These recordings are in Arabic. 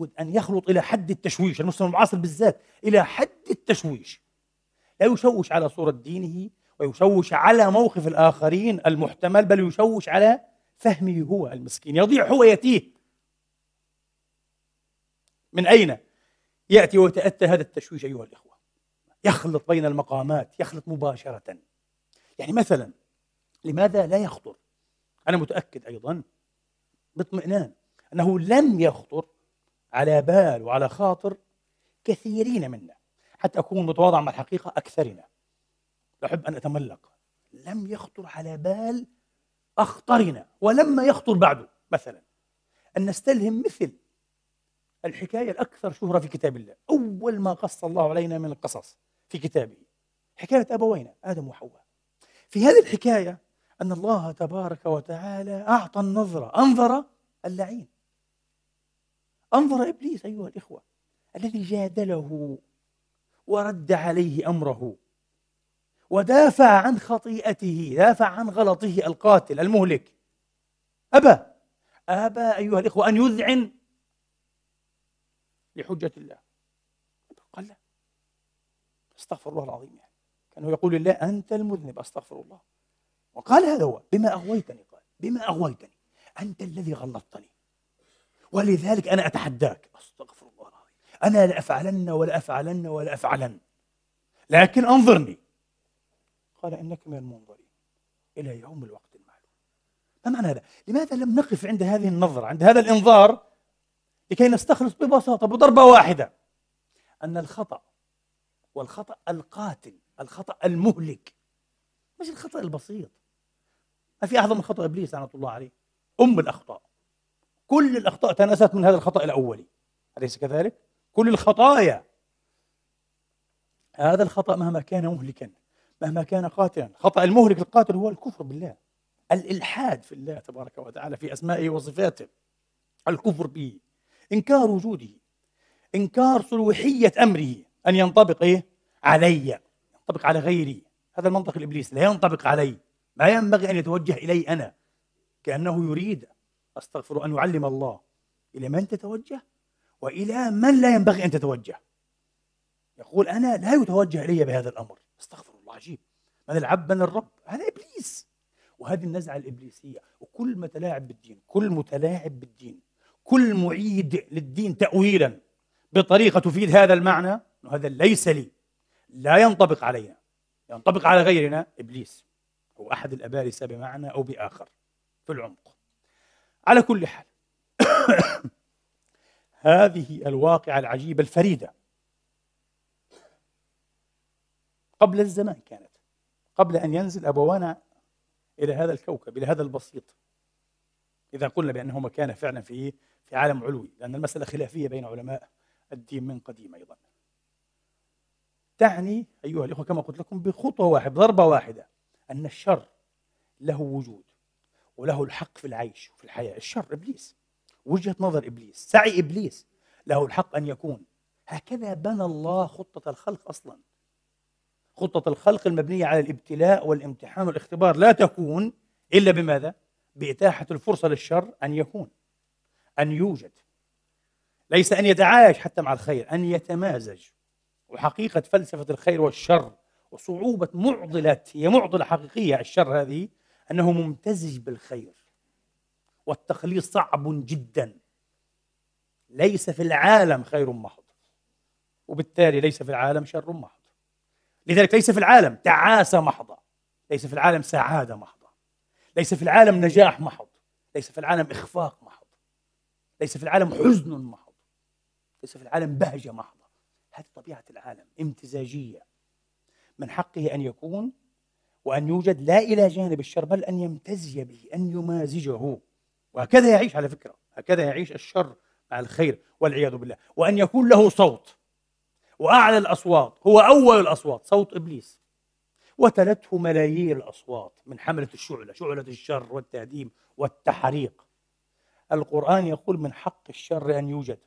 لابد ان يخلط الى حد التشويش المسلم المعاصر بالذات الى حد التشويش لا يشوش على صوره دينه ويشوش على موقف الاخرين المحتمل بل يشوش على فهمه هو المسكين يضيع هو يتيه من اين ياتي ويتاتى هذا التشويش ايها الاخوه يخلط بين المقامات يخلط مباشره يعني مثلا لماذا لا يخطر انا متاكد ايضا باطمئنان انه لم يخطر على بال وعلى خاطر كثيرين منا حتى أكون متواضع مع الحقيقة أكثرنا أحب أن أتملق لم يخطر على بال أخطرنا ولما يخطر بعده مثلا أن نستلهم مثل الحكاية الأكثر شهرة في كتاب الله أول ما قص الله علينا من القصص في كتابه حكاية أبوينا آدم وحواء في هذه الحكاية أن الله تبارك وتعالى أعطى النظرة أنظر اللعين انظر ابليس ايها الاخوه الذي جادله ورد عليه امره ودافع عن خطيئته دافع عن غلطه القاتل المهلك ابى ابى ايها الاخوه ان يذعن لحجه الله قال لا استغفر الله العظيم يعني كانه يقول لله انت المذنب استغفر الله وقال هذا هو بما اغويتني قال بما اغويتني انت الذي غلطتني ولذلك أنا أتحداك أستغفر الله العظيم أنا لأفعلن ولافعلن ولافعلن لكن أنظرني قال إنك من المنظرين إلى يوم الوقت المعلوم ما معنى هذا؟ لماذا لم نقف عند هذه النظرة عند هذا الإنظار لكي نستخلص ببساطة بضربة واحدة أن الخطأ والخطأ القاتل الخطأ المهلك مش الخطأ البسيط ما في أعظم من خطأ إبليس لعنة الله عليه أم الأخطاء كل الأخطاء تناست من هذا الخطأ الأولي أليس كذلك؟ كل الخطايا هذا الخطأ مهما كان مهلكا مهما كان قاتلا خطأ المهلك القاتل هو الكفر بالله الإلحاد في الله تبارك وتعالى في أسمائه وصفاته الكفر به إنكار وجوده إنكار صلوحيه أمره أن ينطبق إيه؟ علي ينطبق على غيري هذا المنطق الإبليس لا ينطبق علي ما ينبغي أن يتوجه إلي أنا كأنه يريد أستغفر أن أعلم الله إلى من تتوجه وإلى من لا ينبغي أن تتوجه يقول أنا لا يتوجه إلي بهذا الأمر أستغفر الله عجيب من العبد من الرب هذا إبليس وهذه النزعة الإبليسية وكل متلاعب بالدين كل متلاعب بالدين كل معيد للدين تأويلا بطريقة تفيد هذا المعنى هذا ليس لي لا ينطبق علينا ينطبق على غيرنا إبليس هو أحد الأبارسة بمعنى أو بآخر في العمق على كل حال هذه الواقعة العجيبة الفريدة قبل الزمان كانت قبل أن ينزل أبوانا إلى هذا الكوكب إلى هذا البسيط إذا قلنا بأنهما كان فعلا في في عالم علوي لأن المسألة خلافية بين علماء الدين من قديم أيضا تعني أيها الإخوة كما قلت لكم بخطوة واحدة بضربة واحدة أن الشر له وجود وله الحق في العيش وفي الحياة الشر إبليس وجهة نظر إبليس سعي إبليس له الحق أن يكون هكذا بنى الله خطة الخلق أصلا خطة الخلق المبنية على الابتلاء والامتحان والاختبار لا تكون إلا بماذا؟ بإتاحة الفرصة للشر أن يكون أن يوجد ليس أن يتعايش حتى مع الخير أن يتمازج وحقيقة فلسفة الخير والشر وصعوبة معضلة هي معضلة حقيقية الشر هذه أنه ممتزج بالخير والتخليص صعب جدا ليس في العالم خير محض وبالتالي ليس في العالم شر محض لذلك ليس في العالم تعاسة محضة ليس في العالم سعادة محضة ليس في العالم نجاح محض ليس في العالم إخفاق محض ليس في العالم حزن محض ليس في العالم بهجة محضة هذه طبيعة العالم امتزاجية من حقه أن يكون وأن يوجد لا إلى جانب الشر بل أن يمتزج به أن يمازجه وهكذا يعيش على فكرة هكذا يعيش الشر مع الخير والعياذ بالله وأن يكون له صوت وأعلى الأصوات هو أول الأصوات صوت إبليس وتلته ملايير الأصوات من حملة الشعلة شعلة الشر والتهديم والتحريق القرآن يقول من حق الشر أن يوجد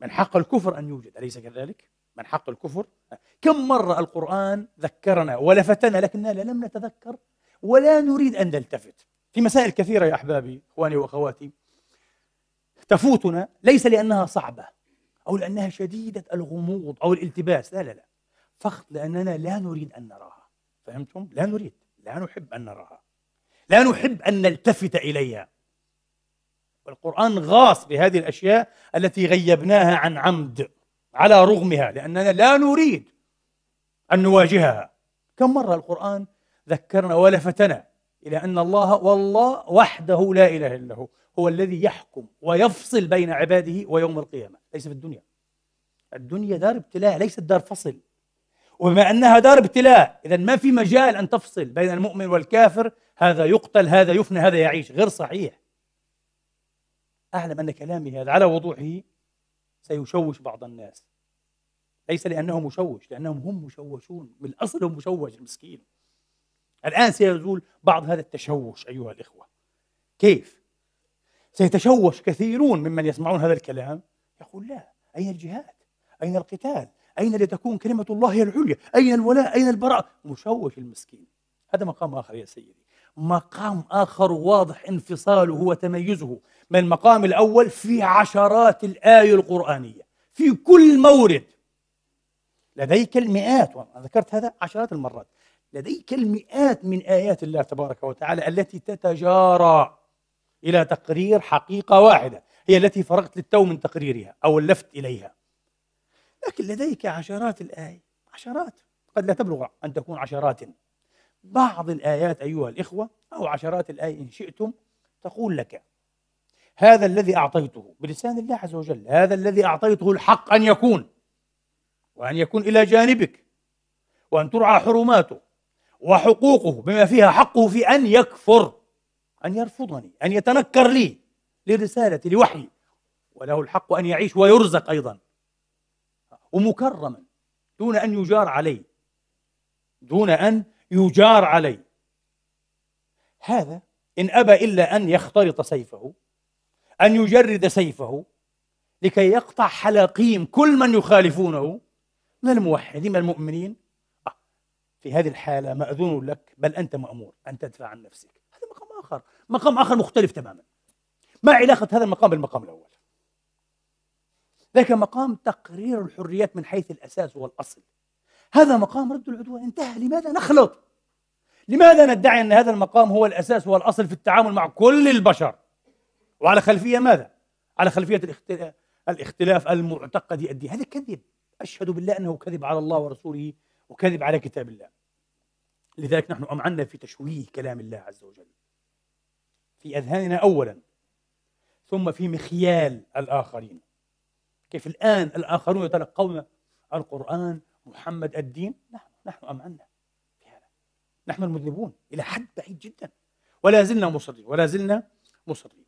من حق الكفر أن يوجد أليس كذلك؟ من حق الكفر كم مرة القرآن ذكرنا ولفتنا لكننا لم نتذكر ولا نريد أن نلتفت في مسائل كثيرة يا أحبابي إخواني وأخواتي تفوتنا ليس لأنها صعبة أو لأنها شديدة الغموض أو الالتباس لا لا لا فقط لأننا لا نريد أن نراها فهمتم؟ لا نريد لا نحب أن نراها لا نحب أن نلتفت إليها والقرآن غاص بهذه الأشياء التي غيبناها عن عمد على رغمها لأننا لا نريد أن نواجهها كم مرة القرآن ذكرنا ولفتنا إلى أن الله والله وحده لا إله إلا هو هو الذي يحكم ويفصل بين عباده ويوم القيامة ليس في الدنيا الدنيا دار ابتلاء ليست دار فصل وبما أنها دار ابتلاء إذا ما في مجال أن تفصل بين المؤمن والكافر هذا يقتل هذا يفنى هذا يعيش غير صحيح أعلم أن كلامي هذا على وضوحه سيشوش بعض الناس ليس لأنه مشوش لأنهم هم مشوشون من الأصل هو مشوش المسكين الآن سيزول بعض هذا التشوش أيها الإخوة كيف؟ سيتشوش كثيرون ممن يسمعون هذا الكلام يقول لا أين الجهاد؟ أين القتال؟ أين لتكون كلمة الله هي العليا؟ أين الولاء؟ أين البراء؟ مشوش المسكين هذا مقام آخر يا سيدي مقام آخر واضح انفصاله وتميزه من المقام الأول في عشرات الآية القرآنية في كل مورد لديك المئات ذكرت هذا عشرات المرات لديك المئات من آيات الله تبارك وتعالى التي تتجارى إلى تقرير حقيقة واحدة هي التي فرغت للتو من تقريرها أو اللفت إليها لكن لديك عشرات الآية عشرات قد لا تبلغ أن تكون عشرات بعض الآيات أيها الإخوة أو عشرات الآية إن شئتم تقول لك هذا الذي أعطيته بلسان الله عز وجل هذا الذي أعطيته الحق أن يكون وأن يكون إلى جانبك وأن ترعى حرماته وحقوقه بما فيها حقه في أن يكفر أن يرفضني أن يتنكر لي لرسالتي لوحي وله الحق أن يعيش ويرزق أيضا ومكرما دون أن يجار عليه دون أن يجار عليه هذا إن أبى إلا أن يختلط سيفه أن يجرد سيفه لكي يقطع حلاقيم كل من يخالفونه من الموحدين من المؤمنين آه. في هذه الحالة مأذون لك بل أنت مأمور أن تدفع عن نفسك هذا مقام آخر مقام آخر مختلف تماما ما علاقة هذا المقام بالمقام الأول ذاك مقام تقرير الحريات من حيث الأساس والأصل هذا مقام رد العدوان انتهى لماذا نخلط لماذا ندعي أن هذا المقام هو الأساس والأصل في التعامل مع كل البشر وعلى خلفية ماذا على خلفية الاختلاف المعتقدي الديني هذا كذب أشهد بالله أنه كذب على الله ورسوله وكذب على كتاب الله لذلك نحن أمعنا في تشويه كلام الله عز وجل في أذهاننا أولا ثم في مخيال الآخرين كيف الآن الآخرون يتلقون القرآن محمد الدين نحن نحن أمعنا في هذا نحن المذنبون إلى حد بعيد جدا ولا زلنا مصرين ولا زلنا مصرين